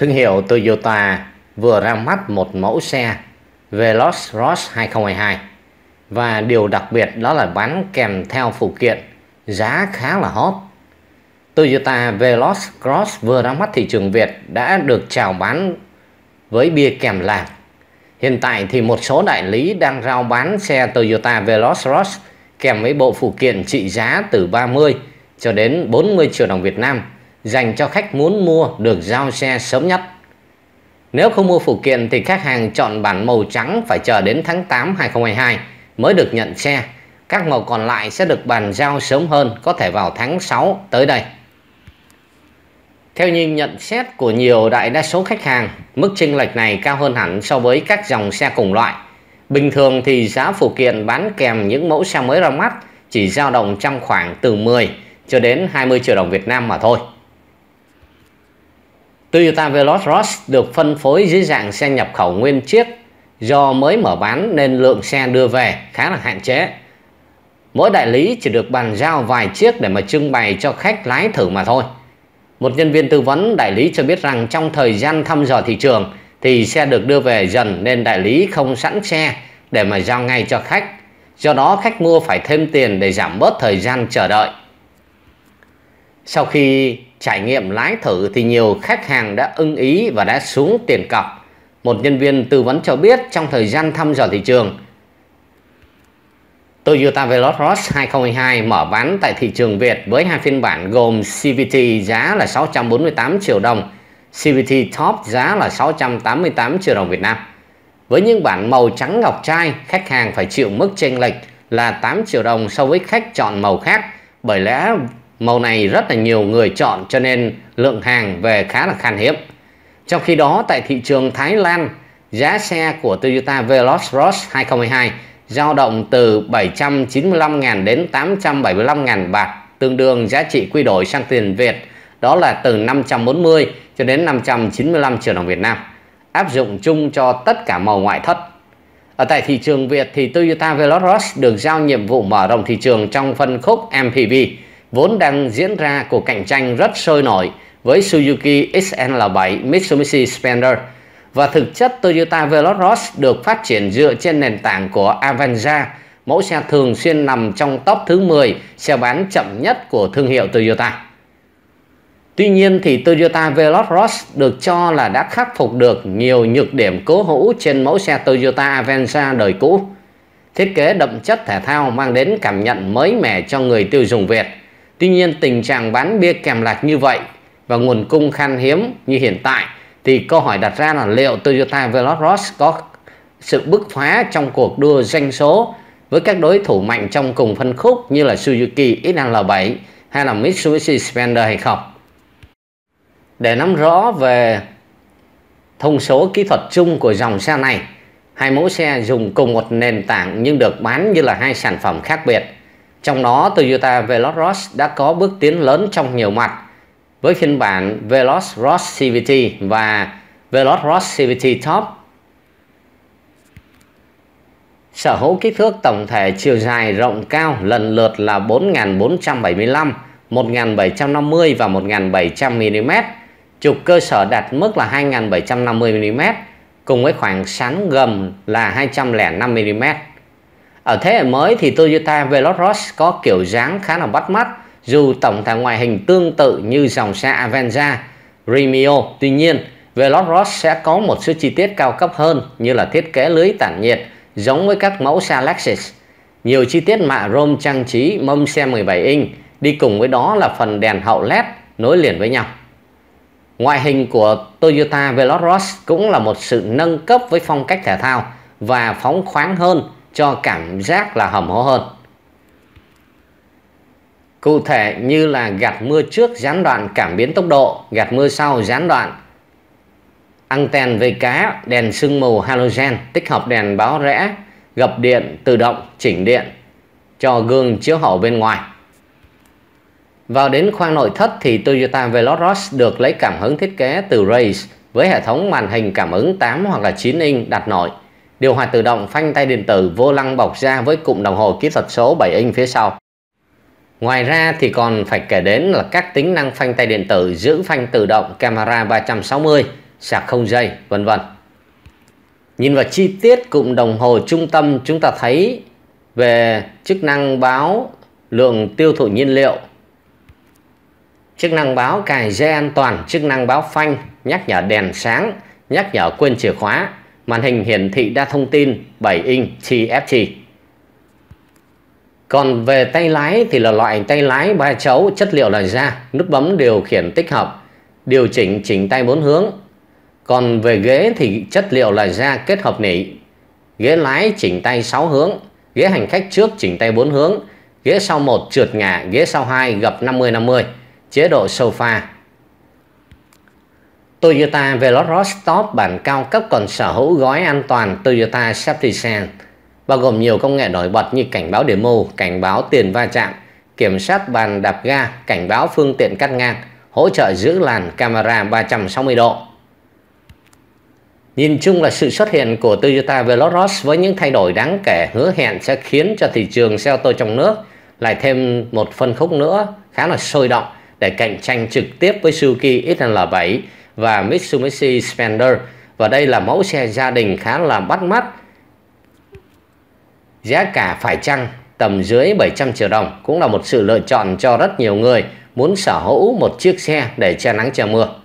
Thương hiệu Toyota vừa ra mắt một mẫu xe Veloz Cross 2022 và điều đặc biệt đó là bán kèm theo phụ kiện giá khá là hot. Toyota Veloz Cross vừa ra mắt thị trường Việt đã được chào bán với bia kèm lạc. Hiện tại thì một số đại lý đang rao bán xe Toyota Veloz Cross kèm với bộ phụ kiện trị giá từ 30 cho đến 40 triệu đồng Việt Nam dành cho khách muốn mua được giao xe sớm nhất. Nếu không mua phụ kiện thì khách hàng chọn bản màu trắng phải chờ đến tháng 8 2022 mới được nhận xe. Các màu còn lại sẽ được bàn giao sớm hơn, có thể vào tháng 6 tới đây. Theo như nhận xét của nhiều đại đa số khách hàng, mức chênh lệch này cao hơn hẳn so với các dòng xe cùng loại. Bình thường thì giá phụ kiện bán kèm những mẫu xe mới ra mắt chỉ dao động trong khoảng từ 10 cho đến 20 triệu đồng Việt Nam mà thôi. Toyota Veloz Cross được phân phối dưới dạng xe nhập khẩu nguyên chiếc do mới mở bán nên lượng xe đưa về khá là hạn chế. Mỗi đại lý chỉ được bàn giao vài chiếc để mà trưng bày cho khách lái thử mà thôi. Một nhân viên tư vấn đại lý cho biết rằng trong thời gian thăm dò thị trường thì xe được đưa về dần nên đại lý không sẵn xe để mà giao ngay cho khách. Do đó khách mua phải thêm tiền để giảm bớt thời gian chờ đợi. Sau khi trải nghiệm lái thử thì nhiều khách hàng đã ưng ý và đã xuống tiền cọc. Một nhân viên tư vấn cho biết trong thời gian thăm dò thị trường, Toyota Veloz 2022 mở bán tại thị trường Việt với hai phiên bản gồm CVT giá là 648 triệu đồng, CVT Top giá là 688 triệu đồng Việt Nam. Với những bản màu trắng ngọc trai, khách hàng phải chịu mức chênh lệch là 8 triệu đồng so với khách chọn màu khác bởi lẽ màu này rất là nhiều người chọn cho nên lượng hàng về khá là khan hiếm. Trong khi đó tại thị trường Thái Lan, giá xe của Toyota Veloz Cross 2022 dao động từ 795.000 đến 875.000 bạc, tương đương giá trị quy đổi sang tiền Việt đó là từ 540 cho đến 595 triệu đồng Việt Nam, áp dụng chung cho tất cả màu ngoại thất. Ở tại thị trường Việt thì Toyota Veloz được giao nhiệm vụ mở rộng thị trường trong phân khúc MPV vốn đang diễn ra cuộc cạnh tranh rất sôi nổi với Suzuki XL7 Mitsubishi Spender và thực chất Toyota Veloros được phát triển dựa trên nền tảng của Avanza, mẫu xe thường xuyên nằm trong top thứ 10 xe bán chậm nhất của thương hiệu Toyota. Tuy nhiên thì Toyota Veloros được cho là đã khắc phục được nhiều nhược điểm cố hữu trên mẫu xe Toyota Avanza đời cũ. Thiết kế đậm chất thể thao mang đến cảm nhận mới mẻ cho người tiêu dùng Việt – Tuy nhiên tình trạng bán bia kèm lạch như vậy và nguồn cung khan hiếm như hiện tại thì câu hỏi đặt ra là liệu Toyota Veloz có sự bứt phá trong cuộc đua doanh số với các đối thủ mạnh trong cùng phân khúc như là Suzuki XL7 hay là Mitsubishi Spender hay không. Để nắm rõ về thông số kỹ thuật chung của dòng xe này, hai mẫu xe dùng cùng một nền tảng nhưng được bán như là hai sản phẩm khác biệt. Trong đó, Toyota Veloz đã có bước tiến lớn trong nhiều mặt với phiên bản Veloz Cross CVT và Veloz Cross CVT Top. Sở hữu kích thước tổng thể chiều dài rộng cao lần lượt là 4475, 1750 và 1700 mm. Trục cơ sở đạt mức là 2750 mm cùng với khoảng sáng gầm là 205 mm. Ở thế hệ mới thì Toyota Veloros có kiểu dáng khá là bắt mắt dù tổng thể ngoại hình tương tự như dòng xe Avenza, Remio. Tuy nhiên, Veloros sẽ có một số chi tiết cao cấp hơn như là thiết kế lưới tản nhiệt giống với các mẫu xe Lexus. Nhiều chi tiết mạ rôm trang trí mâm xe 17 inch, đi cùng với đó là phần đèn hậu LED nối liền với nhau. Ngoại hình của Toyota Veloros cũng là một sự nâng cấp với phong cách thể thao và phóng khoáng hơn cho cảm giác là hầm hố hơn cụ thể như là gạt mưa trước gián đoạn cảm biến tốc độ gạt mưa sau gián đoạn anten về cá đèn sương mù halogen tích hợp đèn báo rẽ gập điện tự động chỉnh điện cho gương chiếu hậu bên ngoài vào đến khoang nội thất thì Toyota Veloros được lấy cảm hứng thiết kế từ Race với hệ thống màn hình cảm ứng 8 hoặc là 9 inch đặt nội điều hòa tự động phanh tay điện tử vô lăng bọc da với cụm đồng hồ kỹ thuật số 7 inch phía sau. Ngoài ra thì còn phải kể đến là các tính năng phanh tay điện tử giữ phanh tự động camera 360, sạc không dây, vân vân. Nhìn vào chi tiết cụm đồng hồ trung tâm chúng ta thấy về chức năng báo lượng tiêu thụ nhiên liệu, chức năng báo cài dây an toàn, chức năng báo phanh, nhắc nhở đèn sáng, nhắc nhở quên chìa khóa, Màn hình hiển thị đa thông tin 7 inch TFT. Còn về tay lái thì là loại tay lái ba chấu chất liệu là da, nút bấm điều khiển tích hợp, điều chỉnh chỉnh tay bốn hướng. Còn về ghế thì chất liệu là da kết hợp nỉ, ghế lái chỉnh tay 6 hướng, ghế hành khách trước chỉnh tay 4 hướng, ghế sau 1 trượt ngả, ghế sau 2 gập 50-50, chế độ sofa Toyota Top bản cao cấp còn sở hữu gói an toàn Toyota Safety Sense, bao gồm nhiều công nghệ nổi bật như cảnh báo demo, cảnh báo tiền va chạm, kiểm soát bàn đạp ga, cảnh báo phương tiện cắt ngang, hỗ trợ giữ làn camera 360 độ. Nhìn chung là sự xuất hiện của Toyota Veloros với những thay đổi đáng kể hứa hẹn sẽ khiến cho thị trường xe ô tô trong nước lại thêm một phân khúc nữa khá là sôi động để cạnh tranh trực tiếp với Suzuki XL7 và Mitsubishi Spender và đây là mẫu xe gia đình khá là bắt mắt giá cả phải chăng tầm dưới 700 triệu đồng cũng là một sự lựa chọn cho rất nhiều người muốn sở hữu một chiếc xe để che nắng che mưa